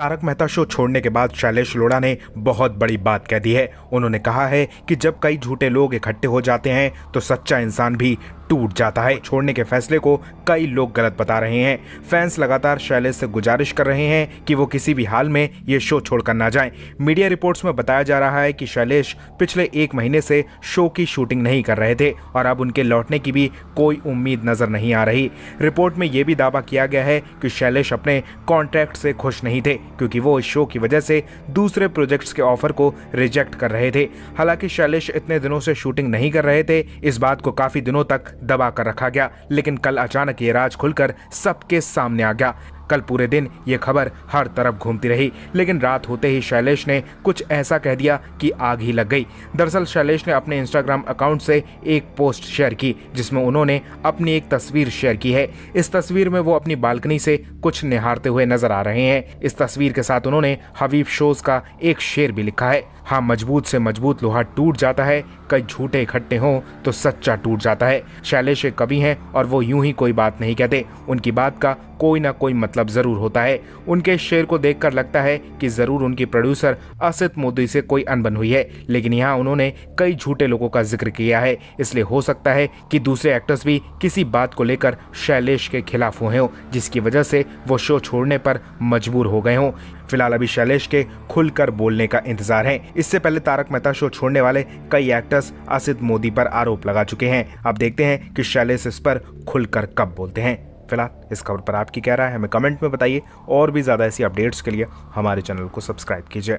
Tarak Mehta show छोड़ने के बाद शैलेश लोढ़ा ने बहुत बड़ी बात कह दी है उन्होंने कहा है कि जब कई झूठे लोग इकट्ठे हो जाते हैं तो सच्चा इंसान भी टूट जाता है छोड़ने के फैसले को कई लोग गलत बता रहे हैं फैंस लगातार शैलेश से गुजारिश कर रहे हैं कि वो किसी भी हाल में ये शो छोड़कर ना जाए मीडिया रिपोर्ट्स में बताया जा रहा है कि शैलेश पिछले एक महीने से शो की शूटिंग नहीं कर रहे थे और अब उनके लौटने की भी कोई उम्मीद नजर नहीं आ रही रिपोर्ट में ये भी दावा किया गया है कि शैलेश अपने कॉन्ट्रैक्ट से खुश नहीं थे क्योंकि वो इस शो की वजह से दूसरे प्रोजेक्ट्स के ऑफर को रिजेक्ट कर रहे थे हालांकि शैलेश इतने दिनों से शूटिंग नहीं कर रहे थे इस बात को काफी दिनों तक दबा कर रखा गया लेकिन कल अचानक ये राज खुलकर सबके सामने आ गया कल पूरे दिन ये खबर हर तरफ घूमती रही लेकिन रात होते ही शैलेश ने कुछ ऐसा कह दिया कि आग ही लग गई दरअसल शैलेश ने अपने इंस्टाग्राम अकाउंट से एक पोस्ट शेयर की जिसमें उन्होंने अपनी एक तस्वीर शेयर की है इस तस्वीर में वो अपनी बालकनी से कुछ निहारते हुए नजर आ रहे हैं इस तस्वीर के साथ उन्होंने हबीब शोज का एक शेर भी लिखा है हाँ मजबूत से मजबूत लोहा टूट जाता है कई झूठे इकट्ठे हों तो सच्चा टूट जाता है शैलेश एक कवि हैं और वो यूं ही कोई बात नहीं कहते उनकी बात का कोई ना कोई मतलब मतलब जरूर होता है उनके शेर को देखकर लगता है कि जरूर उनकी प्रोड्यूसर असित मोदी से कोई अनबन हुई है लेकिन यहाँ उन्होंने कई झूठे लोगों का जिक्र किया है इसलिए हो सकता है कि दूसरे एक्टर्स भी किसी बात को लेकर शैलेश के खिलाफ हुए हों जिसकी वजह से वो शो छोड़ने पर मजबूर हो गए हों फिलहाल अभी शैलेश के खुलकर बोलने का इंतजार है इससे पहले तारक मेहता शो छोड़ने वाले कई एक्टर्स असित मोदी पर आरोप लगा चुके हैं अब देखते हैं कि शैलेश इस पर खुलकर कब बोलते हैं फिलहाल इस खबर पर आपकी क्या राय हमें कमेंट में बताइए और भी ज़्यादा ऐसी अपडेट्स के लिए हमारे चैनल को सब्सक्राइब कीजिए